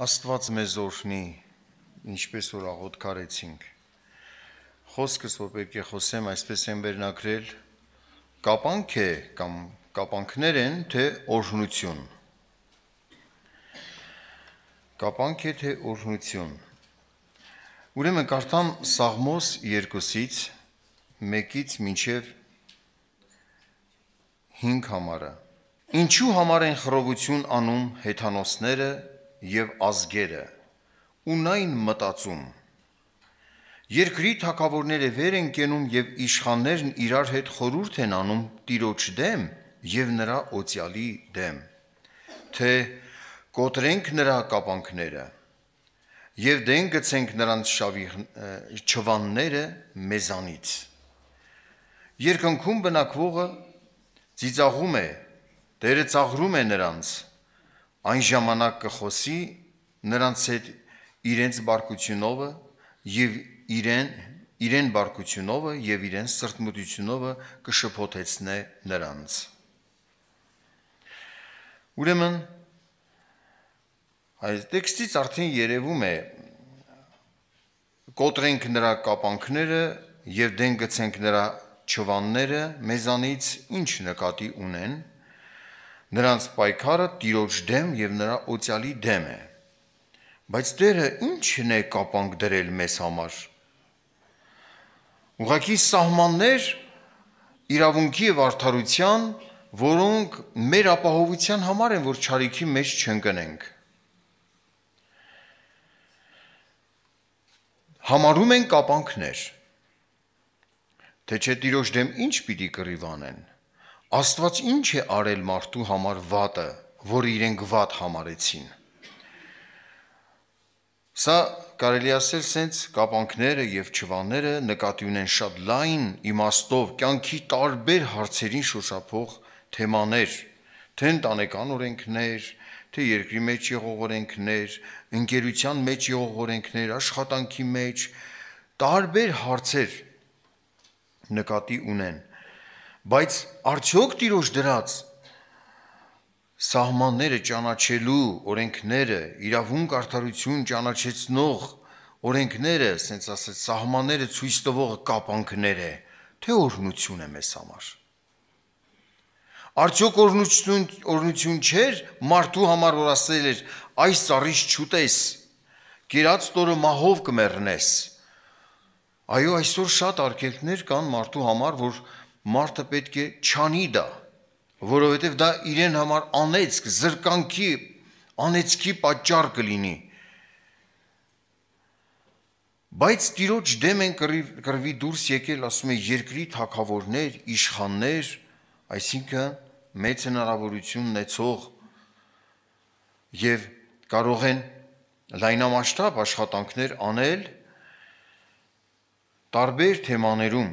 Աստված մեզ օրհնի, ինչպես որ աղոտ կարեցինք։ Խոսքս որ պետք է խոսեմ, այսպես եմ վերնակրել, կապանք է կամ կապանքներ են, թե օրհնություն։ Կապանք է թե օրհնություն։ Ուրեմն կարդամ Սաղմոս 2-ից 1-ից մինչև 5 համարը։ Ինչու համար են խռովություն անում հեթանոսները եւ ազգերը, ունայն մտածում։ Երկրի թակավորները վեր են կենում եւ իշխաններն իրար հետ խորուրդ են անում տիրոջ դեմ եւ նրա օծյալի դեմ, թե կոտրենք նրա կապանքները եւ դեն գցենք նրանց շավի չվանները մեզանից։ Երկնքում բնակվողը ծիծաղում է, Տերը ծաղրում է նրանց այն ժամանակ կխոսի նրանց հետ իրենց բարկությունովը եւ իրեն իրեն բարկությունովը եւ իրեն սրտմտությունովը կշփոթեցնե նրանց ուրեմն այս տեքստից արդեն երևում է կոտրենք նրա կապանքները եւ դեն գցենք նրա չվանները մեզանից ինչ նկատի ունեն Նրանց պայքարը Տիրոջ դեմ եւ նրա օծյալի դեմ է։ Բայց Տերը ի՞նչն է կապանք դրել մեզ համար։ Ուղղակի սահմաններ իրավունքի եւ արդարության, որոնք մեր ապահովության համար են, որ ճարիքի մեջ չընկնենք։ Համարում են կապանքներ։ Թե չէ Տիրոջ դեմ ինչ պիտի կռիվանեն։ Աստված ինչ է արել մարդու համար վատը, որ իրենք վատ համարեցին։ Սա կարելի ասել սենց կապանքները եւ ճվանները նկատի ունեն շատ լայն իմաստով կյանքի տարբեր հարցերին շոշափող թեմաներ, թե ընտանեկան օրենքներ, թե երկրի մեջ եղող օրենքներ, ընկերության մեջ եղող օրենքներ, աշխատանքի մեջ տարբեր հարցեր նկատի ունեն Բայց արդյոք Տիրոջ դրած սահմանները ճանաչելու օրենքները, իրավունք արդարություն ճանաչեցնող օրենքները, ասենց ասած սահմանները ցույց տվող կապանքները, թե օրհնություն է մեզ համար։ Արդյոք օրնություն օրնություն չէր մարդու համար որ ասել էր այս ծառից չուտես։ Գերած տորը մահով կմեռնես։ Այո, այսօր շատ արգելքներ կան մարդու համար, որ մարդը պետք է չանի դա, որովհետև դա իրեն համար անեցք, զրկանքի, անեցքի պատճառ կլինի։ Բայց Տիրոջ դեմ են կրվի դուրս եկել, ասում է երկրի թակավորներ, իշխաններ, այսինքն մեծ հնարավորություն ունեցող եւ կարող են լայնամասշտաբ աշխատանքներ անել տարբեր թեմաներում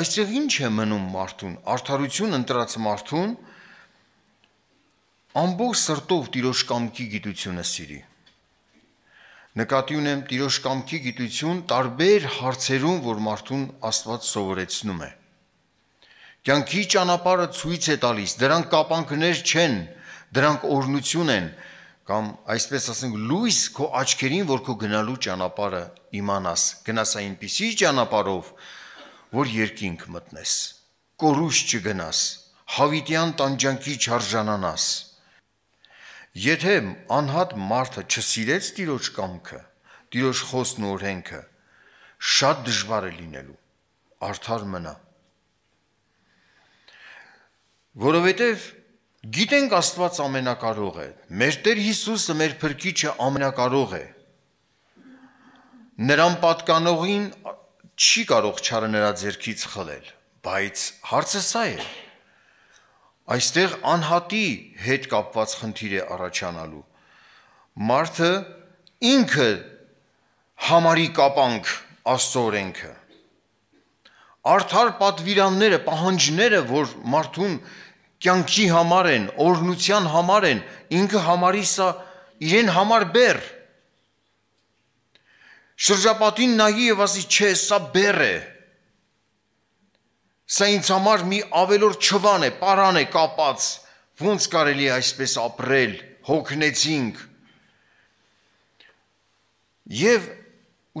Այստեղ ինչ է մնում մարդուն։ Արդարություն ընտրած մարդուն ամբողջ սրտով Տիրոջ կամքի գիտությունը սիրի։ Նկատի ունեմ Տիրոջ կամքի գիտություն տարբեր հարցերում, որ մարդուն Աստված սովորեցնում է։ Կյանքի ճանապարհը ցույց է տալիս, դրանք կապանքներ չեն, դրանք օրնություն են կամ այսպես ասենք լույս քո աչքերին, որ քո գնալու ճանապարհը իմանաս։ Գնաս այնպիսի ճանապարհով, որ երկինք մտնես, կորուս չգնաս, հավիտյան տանջանքի չարժանանաս։ Եթե անհատ մարդը չսիրեց Տիրոջ կամքը, Տիրոջ խոսն ու օրենքը, շատ դժվար է լինելու, արդար մնա։ Որովհետև գիտենք Աստված ամենակարող է, մեր Տեր Հիսուսը մեր փրկիչը ամենակարող է։ Նրան պատկանողին չի կարող չարը նրա ձերքից խլել, բայց հարցը սա է։ Այստեղ անհատի հետ կապված խնդիր է առաջանալու։ Մարդը ինքը համարի կապանք Աստծո օրենքը։ Արդար պատվիրանները, պահանջները, որ մարդուն կյանքի համար են, օրնության համար են, ինքը համարի սա իրեն համար բեր։ բեր շրջապատին նայի եւ ասի, չէ, սա բեր է։ Սա ինձ համար մի ավելորդ չվան է, պարան է կապած, ոնց կարելի այսպես ապրել, հոգնեցինք։ Եվ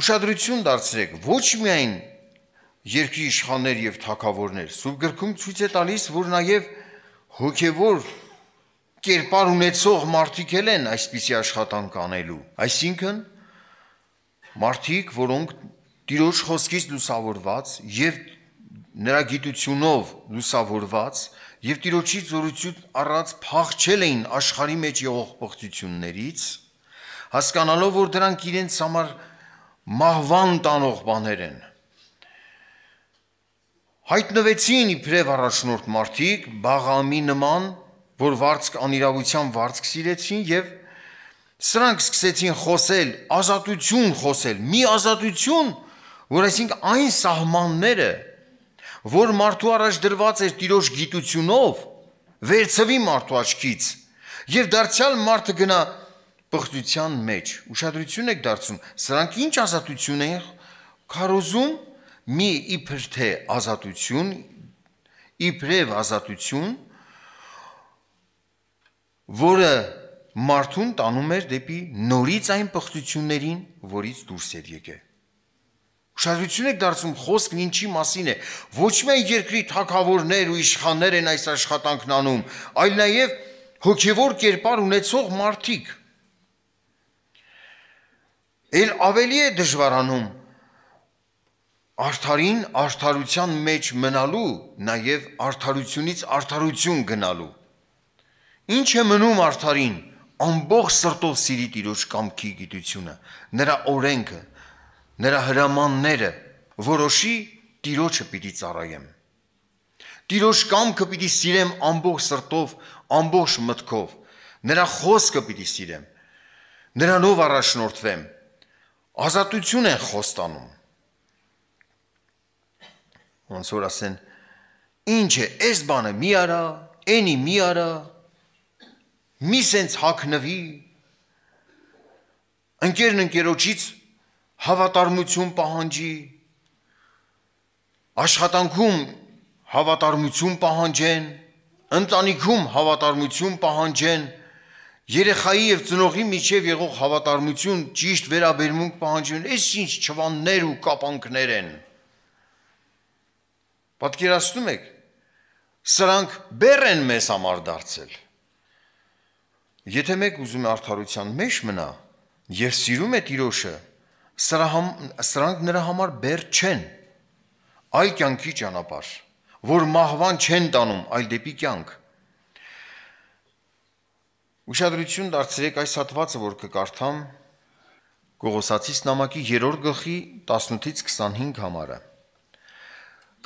ուշադրություն դարձրեք, ոչ միայն երկրի իշխաններ եւ թակավորներ։ Սուրբ գրքում ցույց է տալիս, որ նաեւ հոգեվոր կերպար ունեցող մարդիկ էլ են այսպիսի աշխատանք անելու։ Այսինքն մարդիկ, որոնք Տիրոջ խոսքից լուսավորված եւ նրա գիտությունով լուսավորված եւ Տիրոջի զորություն առած փախչել էին աշխարհի մեջ եղող բողջություններից, հասկանալով որ դրանք իրենց համար մահվան տանող բաներ են։ Հայտնվեցին իբրև առաջնորդ մարդիկ, բաղամի նման, որ վարձք անիրավության վարձք սիրեցին եւ սրանք սկսեցին խոսել, ազատություն խոսել, մի ազատություն, որ այսինք այն սահմանները, որ մարդու առաջ դրված էր տիրոջ գիտությունով, վերցվի մարդու աչքից եւ դարձյալ մարդը գնա բղծության մեջ։ Ուշադրություն եք դարձում, սրանք ինչ ազատություն են քարոզում մի իբր թե ազատություն, իբրև ազատություն, որը մարդուն տանում էր դեպի նորից այն պղծություններին, որից դուրս էր եկել։ Ուշադրություն եք դարձում խոսքն ինչի մասին է։ Ոչ միայն երկրի թակավորներ ու իշխաններ են այս աշխատանքն անում, այլ նաև հոգևոր կերպար ունեցող մարդիկ։ Էլ ավելի է դժվարանում արդարին արդարության մեջ մնալու, նաև արդարությունից արդարություն գնալու։ Ինչ է մնում արդարին ամբողջ սրտով սիրի Տիրոջ կամքի գիտությունը, նրա օրենքը, նրա հրամանները, որոշի Տիրոջը պիտի ծառայեմ։ Տիրոջ կամքը պիտի սիրեմ ամբողջ սրտով, ամբողջ մտքով, նրա խոսքը պիտի սիրեմ։ Նրանով առաջնորդվեմ։ Ազատություն են խոստանում։ Ոնց որ ասեն, ինչ է, այս բանը մի արա, այնի մի արա, մի սենց հակնվի ընկերն ընկերոջից հավատարմություն պահանջի աշխատանքում հավատարմություն պահանջեն ընտանիքում հավատարմություն պահանջեն երեխայի եւ ծնողի միջև եղող հավատարմություն ճիշտ վերաբերմունք պահանջում էս ինչ չվաններ ու կապանքներ են պատկերացնում եք սրանք բեռ են մեզ համար դարձել Եթե մեկ ուզում է արդարության մեջ մնա եւ սիրում է Տիրոջը, սրա համ, սրանք նրա համար բեր չեն, այլ կյանքի ճանապարհ, որ մահվան չեն տանում, այլ դեպի կյանք։ Ուշադրություն դարձրեք այս հատվածը, որ կկարդամ Գողոսացիս նամակի 3-րդ գլխի 18-ից 25 համարը։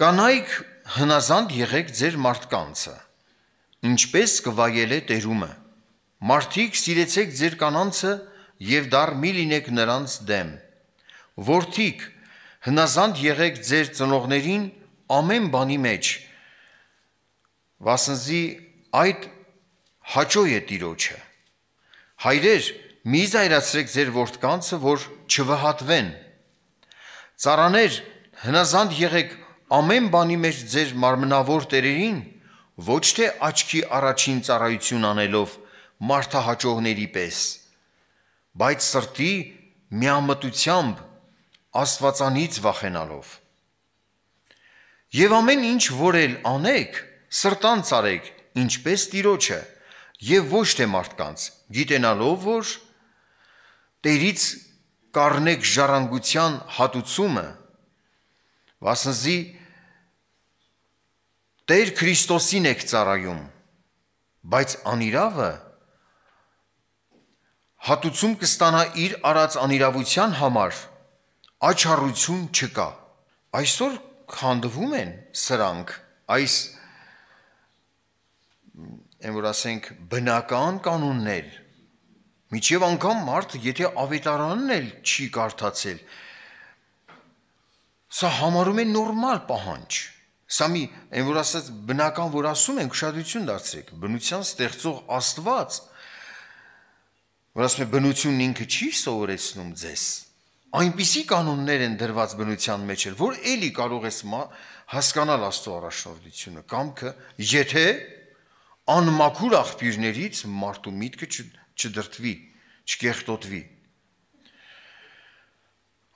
Կանայք հնազանդ եղեք ձեր մարդկանցը, ինչպես կվայելե տերումը։ Մարդիկ սիրեցեք ձեր կանանցը եւ դար մի լինեք նրանց դեմ։ Որդիկ, հնազանդ եղեք ձեր ծնողներին ամեն բանի մեջ։ Վասնզի այդ հաճոյ է Տիրոջը։ Հայրեր, մի զայրացրեք ձեր որդկանցը, որ չվհատվեն։ Ծառաներ, հնազանդ եղեք ամեն բանի մեջ ձեր մարմնավոր տերերին, ոչ թե աչքի առաջին ծառայություն անելով, մարդահաճողների պես, բայց սրտի միամտությամբ Աստվածանից վախենալով։ Եվ ամեն ինչ որ էլ անեք, սրտան ցարեք, ինչպես Տիրոջը, եւ ոչ թե մարդկանց, գիտենալով որ Տերից կառնեք ժառանգության հատուցումը, ասնզի Տեր Քրիստոսին եք ծառայում, բայց անիրավը հատուցում կստանա իր արած անիրավության համար, աչառություն չկա։ Այսօր քանդվում են սրանք, այս այն որ ասենք բնական կանոններ, միջև անգամ մարդը, եթե ավետարանն էլ չի կարդացել, սա համարում է նորմալ պահանջ։ Սա մի, այն որ ասած բնական, որ ասում ենք, ուշադրություն դարձրեք, բնության ստեղծող Աստված որ ասում է բնությունն ինքը չի սովորեցնում ձեզ այնպիսի կանոններ են դրված բնության մեջ, որ էլի կարող ես հասկանալ Աստծո առաջնորդությունը, կամքը, եթե անմաքուր աղբյուրներից մարդու միտքը չդրթվի, չկեղտոտվի։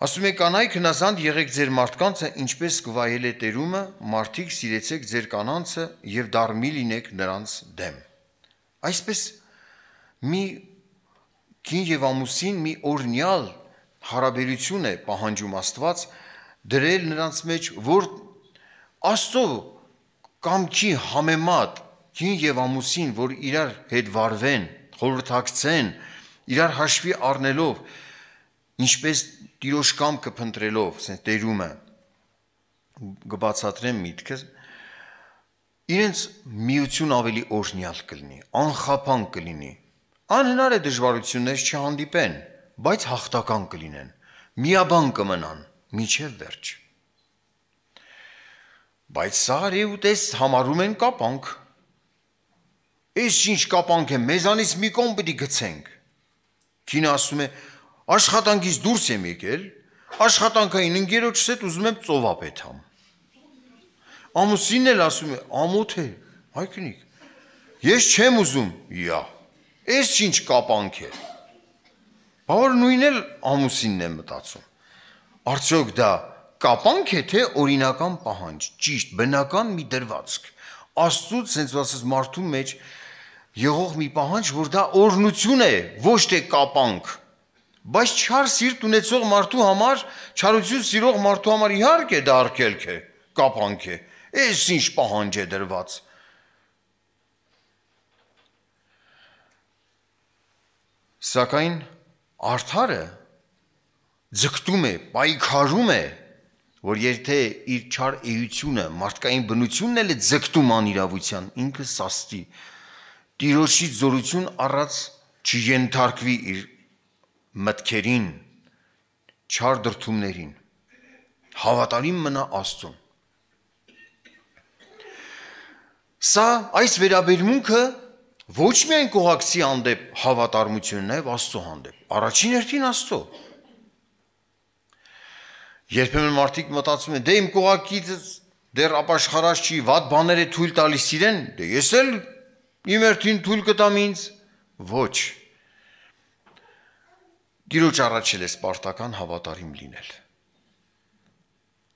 Ասում է կանայք հնազանդ եղեք ձեր մարդկանցը, ինչպես գվայել է տերումը, մարդիկ սիրեցեք ձեր կանանցը եւ դարմի լինեք նրանց դեմ։ Այսպես մի Կին եւ ամուսին մի օրնյալ հարաբերություն է պահանջում Աստված դրել նրանց մեջ, որ Աստծո կամքի համեմատ կին եւ ամուսին, որ իրար հետ վարվեն, խորհրդակցեն, իրար հաշվի առնելով, ինչպես Տիրոջ կամքը փնտրելով, ասենք տերումը գբացատրեմ միտքս, իրենց միություն ավելի օրնյալ կլինի, անխափան կլինի, Անհնար է դժվարություններ չհանդիպեն, բայց հաղթական կլինեն։ Միաբան կմնան միջև վերջ։ Բայց սա ռեուտես համարում են կապանք։ Իս ինչ կապանք է, մեզանից մի կողմ պիտի գցենք։ Կին ասում է, աշխատանքից դուրս եմ եկել, աշխատանքային ընկերոջս հետ ուզում եմ ծովապ եթամ։ Ամուսինն էլ ասում է, ամոթ է, հայկնիկ։ Ես չեմ ուզում։ Յա։ Էս ինչ կապանք է։ Բավար նույն էլ ամուսինն է մտածում։ Արդյոք դա կապանք է թե օրինական պահանջ, ճիշտ բնական մի դրվածք։ Աստծո sense ասած մարդու մեջ եղող մի պահանջ, որ դա օրնություն է, ոչ թե կապանք։ Բայց չար սիրտ ունեցող մարդու համար, չարություն սիրող մարդու համար իհարկե դա արգելք է, կապանք է։ Էս ինչ պահանջ է դրված։ Սակայն արդարը ձգտում է, պայքարում է, որ եթե իր չար էությունը, մարդկային բնությունն էլ է ձգտում անիրավության, ինքը սաստի տիրոշի զորություն առած չենթարկվի իր մտքերին, չար դրդումներին, հավատարիմ մնա Աստծուն։ Սա այս վերաբերմունքը ոչ միայն կողակցի հանդեպ հավատարմություն, նաև Աստծո հանդեպ։ Առաջին հերթին Աստծո։ Երբեմն մարդիկ մտածում են, դե իմ կողակիցս դեռ ապաշխարած չի, ված բաներ է թույլ տալիս իրեն, դե ես էլ իմ հերթին թույլ կտամ ինձ։ Ոչ։ Տիրոջ առաջ էլ է սպարտական հավատարիմ լինել։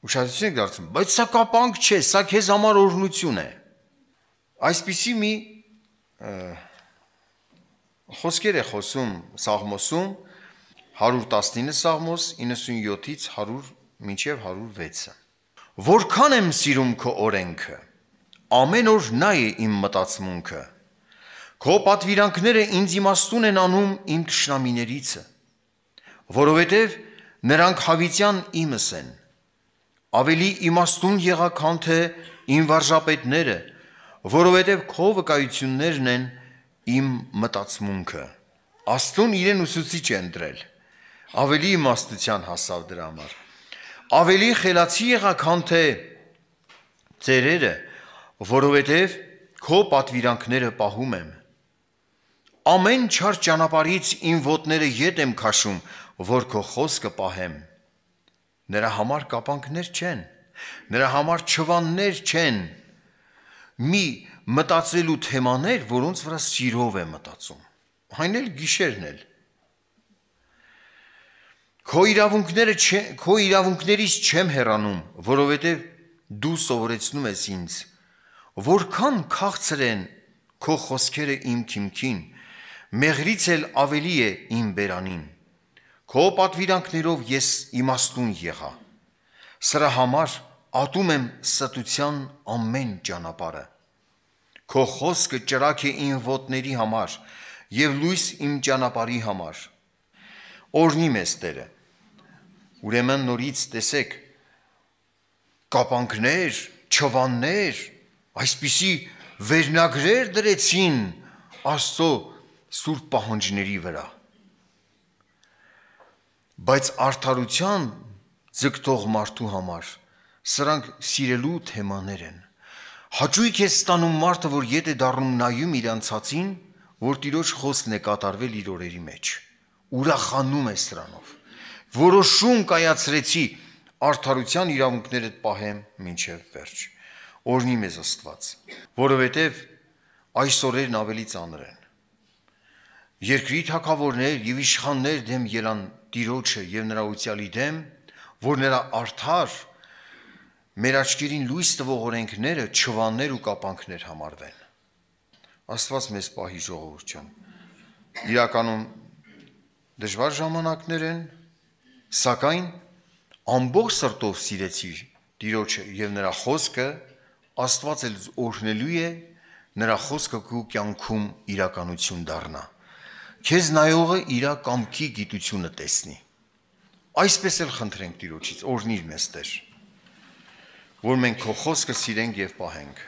Ուշադրություն եք դարձնում, բայց սա կապանք չէ, սա քեզ համար օրհնություն է։ Այսպիսի մի խոսքեր է խոսում Սաղմոսում 119 Սաղմոս 97-ից 100 մինչև 106-ը։ Որքան եմ սիրում քո օրենքը, ամեն օր նա է իմ մտածմունքը։ Քո պատվիրանքները ինձ իմաստուն են անում իմ ճշնամիներիցը, որովհետև նրանք հավիտյան իմս են։ Ավելի իմաստուն եղա քան թե իմ վարժապետները, որովհետև քո վկայություններն են իմ մտածմունքը։ Աստուն իրեն ուսուցիչ է ընտրել։ Ավելի իմաստության հասավ դրա համար։ Ավելի խելացի եղա, քան թե ծերերը, որովհետև քո պատվիրանքները պահում եմ։ Ամեն չար ճանապարից իմ ոտները ետ եմ քաշում, որ քո խոսքը պահեմ։ Նրա համար կապանքներ չեն, նրա համար չվաններ չեն, մի մտածելու թեմաներ, որոնց վրա սիրով է մտածում։ Այն էլ գիշերն էլ։ Քո իրավունքները չէ, քո իրավունքներից չեմ հեռանում, որովհետև դու սովորեցնում ես ինձ։ Որքան քաղցրեն քո խոսքերը իմ քիմքին, մեղրից էլ ավելի է իմ բերանին։ Քո պատվիրանքներով ես իմաստուն եղա։ Սրա համար ատում եմ ստության ամեն ճանապարը։ Քո խոսքը ճրակ է իմ ոտների համար եւ լույս իմ ճանապարի համար։ Օրհնիմ ես Տերը։ Ուրեմն նորից տեսեք կապանքներ, չվաններ, այսպիսի վերնագրեր դրեցին Աստծո սուրբ պահանջների վրա։ Բայց արդարության ձգտող մարդու համար Սրանք սիրելու թեմաներ են։ Հաճույք է ստանում մարդը, որ ետ է դառնում նայում իր անցածին, որ Տիրոջ խոսքն է կատարվել իր օրերի մեջ։ Ուրախանում է սրանով։ Որոշում կայացրեցի արդարության իրավունքներդ պահեմ մինչև վերջ։ Օրհնի մեզ Աստված, որովհետև այս օրերն ավելի ծանր են։ Երկրի թակավորներ եւ իշխաններ դեմ ելան Տիրոջը եւ նրա ուցյալի դեմ, որ նրա արդար մեր աչքերին լույս տվող օրենքները չվաններ ու կապանքներ համարվեն։ Աստված մեզ պահի ժողովուրդյան։ Իրականում դժվար ժամանակներ են, սակայն ամբողջ սրտով սիրեցի Տիրոջը եւ նրա խոսքը Աստված էլ օրհնելու է նրա խոսքը քո կյանքում իրականություն դառնա։ Քեզ նայողը իր կամքի գիտությունը տեսնի։ Այսպես էլ խնդրենք Տիրոջից, օրհնիր մեզ Տեր որ մենք քո խոսքը սիրենք եւ պահենք։